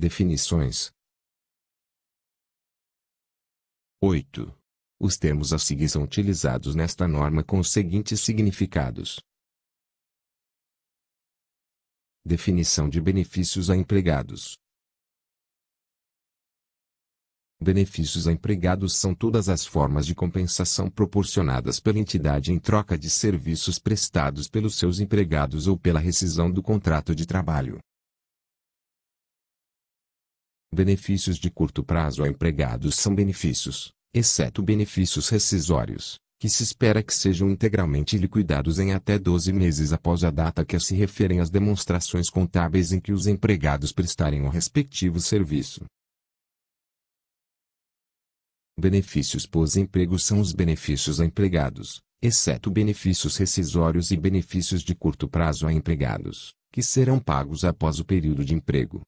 Definições 8. Os termos a seguir são utilizados nesta norma com os seguintes significados. Definição de benefícios a empregados. Benefícios a empregados são todas as formas de compensação proporcionadas pela entidade em troca de serviços prestados pelos seus empregados ou pela rescisão do contrato de trabalho. Benefícios de curto prazo a empregados são benefícios, exceto benefícios rescisórios, que se espera que sejam integralmente liquidados em até 12 meses após a data que se referem às demonstrações contábeis em que os empregados prestarem o respectivo serviço. Benefícios pós-emprego são os benefícios a empregados, exceto benefícios rescisórios e benefícios de curto prazo a empregados, que serão pagos após o período de emprego,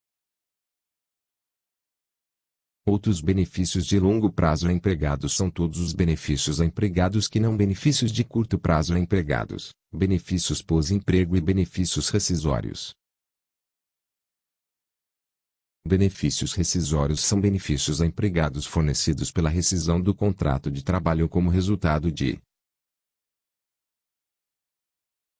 Outros benefícios de longo prazo a empregados são todos os benefícios a empregados que não benefícios de curto prazo a empregados, benefícios pós-emprego e benefícios rescisórios. Benefícios rescisórios são benefícios a empregados fornecidos pela rescisão do contrato de trabalho como resultado de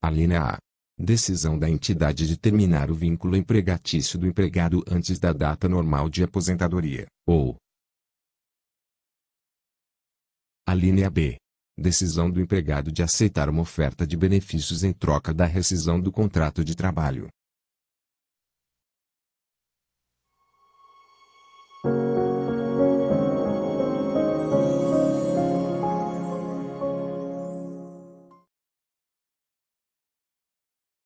Alínea A decisão da entidade de terminar o vínculo empregatício do empregado antes da data normal de aposentadoria, ou a linha B. Decisão do empregado de aceitar uma oferta de benefícios em troca da rescisão do contrato de trabalho,